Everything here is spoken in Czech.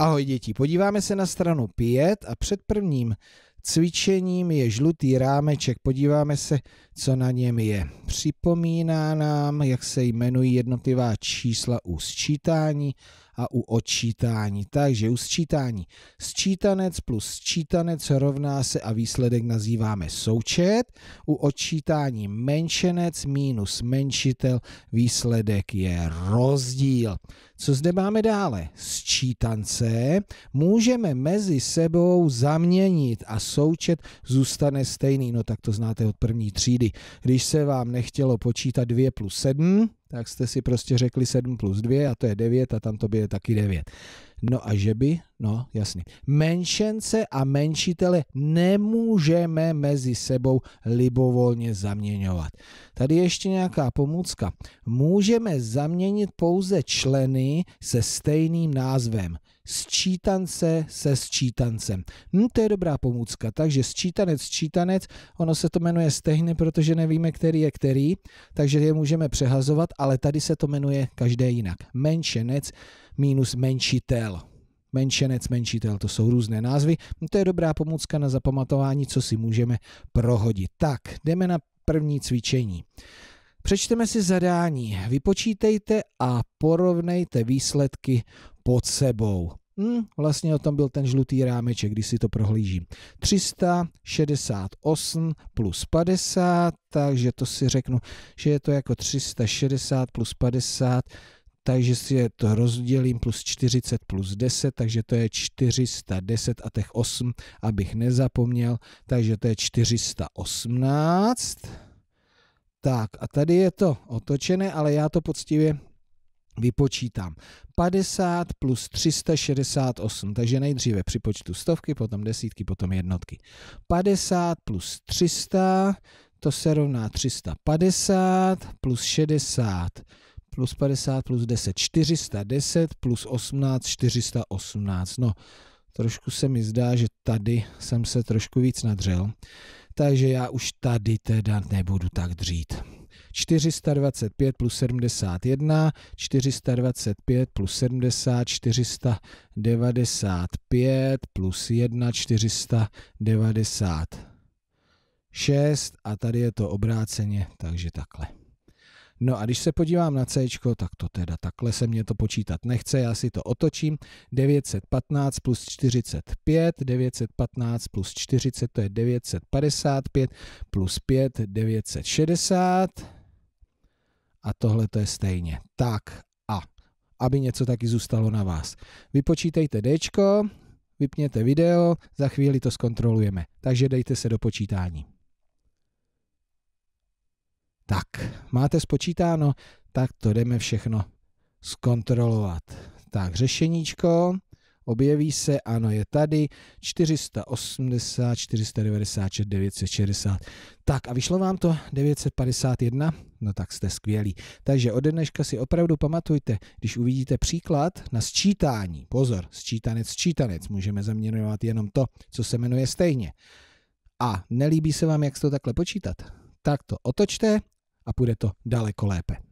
Ahoj děti, podíváme se na stranu 5 a před prvním cvičením je žlutý rámeček. Podíváme se, co na něm je. Připomíná nám, jak se jmenují jednotlivá čísla u sčítání a u odčítání. Takže u sčítání sčítanec plus sčítanec rovná se a výsledek nazýváme součet. U odčítání menšenec minus menšitel výsledek je rozdíl. Co zde máme dále? Sčítance můžeme mezi sebou zaměnit a součet zůstane stejný. No tak to znáte od první třídy. Když se vám nechtělo počítat 2 plus 7, tak jste si prostě řekli 7 plus 2 a to je 9 a tam to bude taky 9. No a že by? No jasný. Menšence a menšitele nemůžeme mezi sebou libovolně zaměňovat. Tady ještě nějaká pomůcka. Můžeme zaměnit pouze členy se stejným názvem sčítance se sčítancem. Hm, to je dobrá pomůcka, takže sčítanec, sčítanec, ono se to jmenuje stejně, protože nevíme, který je který, takže je můžeme přehazovat, ale tady se to jmenuje každé jinak. Menšenec minus menšitel menšenec, menšitel, to jsou různé názvy. Hm, to je dobrá pomůcka na zapamatování, co si můžeme prohodit. Tak, jdeme na první cvičení. Přečteme si zadání, vypočítejte a porovnejte výsledky pod sebou. Hmm, vlastně tam byl ten žlutý rámeček, když si to prohlížím. 368 plus 50, takže to si řeknu, že je to jako 360 plus 50, takže si je to rozdělím plus 40 plus 10, takže to je 410 a těch 8, abych nezapomněl, takže to je 418. Tak a tady je to otočené, ale já to poctivě vypočítám 50 plus 368, takže nejdříve připočtu stovky, potom desítky, potom jednotky. 50 plus 300, to se rovná 350 plus 60 plus 50 plus 10, 410 plus 18, 418. No, trošku se mi zdá, že tady jsem se trošku víc nadřel, takže já už tady teda nebudu tak dřít. 425 plus 71, 425 plus 70, 495 plus 1, 496 a tady je to obráceně, takže takhle. No a když se podívám na C, tak to teda takhle se mě to počítat nechce, já si to otočím. 915 plus 45, 915 plus 40 to je 955 plus 5, 960 a tohle to je stejně. Tak a aby něco taky zůstalo na vás. Vypočítejte D, vypněte video, za chvíli to zkontrolujeme. Takže dejte se do počítání. Tak, máte spočítáno, tak to jdeme všechno zkontrolovat. Tak, řešeníčko, objeví se, ano, je tady, 480, 496, 960. Tak a vyšlo vám to 951? No tak jste skvělí. Takže ode dneška si opravdu pamatujte, když uvidíte příklad na sčítání, pozor, sčítanec, sčítanec, můžeme zaměňovat jenom to, co se jmenuje stejně. A nelíbí se vám, jak to takhle počítat, tak to otočte a půjde to daleko lépe.